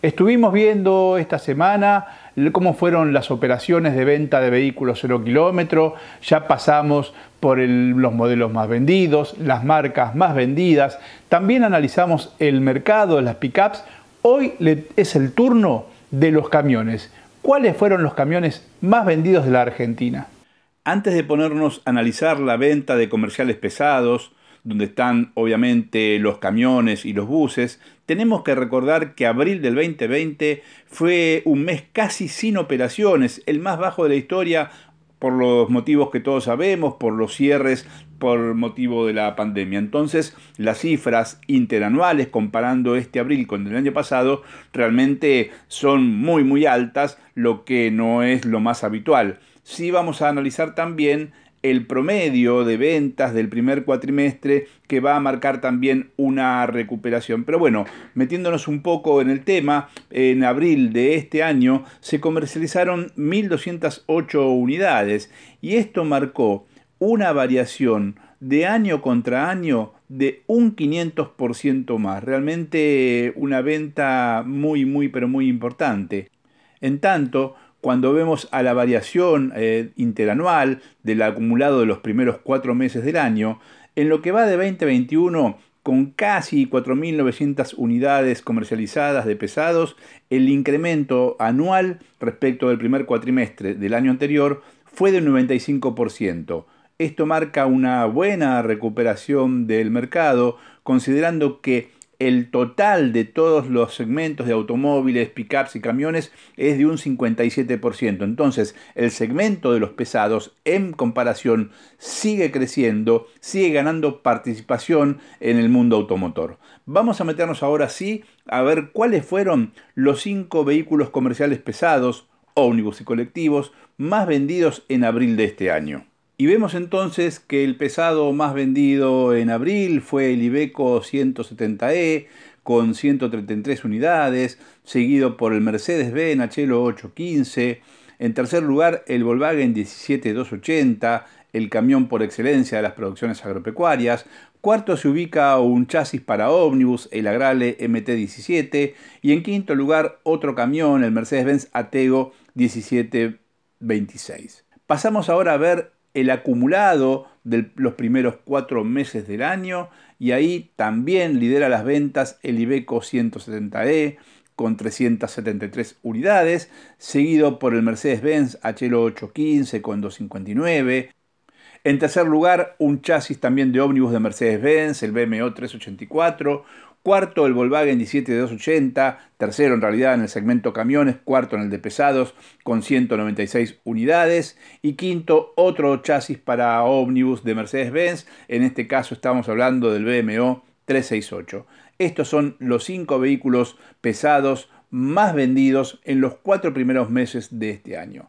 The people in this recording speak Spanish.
Estuvimos viendo esta semana cómo fueron las operaciones de venta de vehículos 0 kilómetro, ya pasamos por los modelos más vendidos, las marcas más vendidas, también analizamos el mercado de las pickups, hoy es el turno de los camiones. ¿Cuáles fueron los camiones más vendidos de la Argentina? Antes de ponernos a analizar la venta de comerciales pesados, donde están obviamente los camiones y los buses, tenemos que recordar que abril del 2020 fue un mes casi sin operaciones, el más bajo de la historia por los motivos que todos sabemos, por los cierres por motivo de la pandemia. Entonces, las cifras interanuales comparando este abril con el año pasado realmente son muy muy altas, lo que no es lo más habitual. Si vamos a analizar también el promedio de ventas del primer cuatrimestre que va a marcar también una recuperación. Pero bueno, metiéndonos un poco en el tema, en abril de este año se comercializaron 1.208 unidades y esto marcó una variación de año contra año de un 500% más. Realmente una venta muy, muy, pero muy importante. En tanto, cuando vemos a la variación eh, interanual del acumulado de los primeros cuatro meses del año, en lo que va de 2021, con casi 4.900 unidades comercializadas de pesados, el incremento anual respecto del primer cuatrimestre del año anterior fue del 95%. Esto marca una buena recuperación del mercado, considerando que el total de todos los segmentos de automóviles, pickups y camiones es de un 57%. Entonces, el segmento de los pesados en comparación sigue creciendo, sigue ganando participación en el mundo automotor. Vamos a meternos ahora sí a ver cuáles fueron los cinco vehículos comerciales pesados, ómnibus y colectivos más vendidos en abril de este año. Y vemos entonces que el pesado más vendido en abril fue el Iveco 170E con 133 unidades, seguido por el Mercedes-Benz Hlo 815, en tercer lugar el Volkswagen 17280, el camión por excelencia de las producciones agropecuarias, cuarto se ubica un chasis para ómnibus, el Agrale MT17, y en quinto lugar otro camión, el Mercedes-Benz Atego 1726. Pasamos ahora a ver el acumulado de los primeros cuatro meses del año y ahí también lidera las ventas el Ibeco 170E con 373 unidades, seguido por el Mercedes-Benz HL 815 con 259. En tercer lugar, un chasis también de ómnibus de Mercedes-Benz, el BMO 384, cuarto el Volkswagen 280, tercero en realidad en el segmento camiones, cuarto en el de pesados con 196 unidades y quinto otro chasis para ómnibus de Mercedes-Benz, en este caso estamos hablando del BMO 368. Estos son los cinco vehículos pesados más vendidos en los cuatro primeros meses de este año.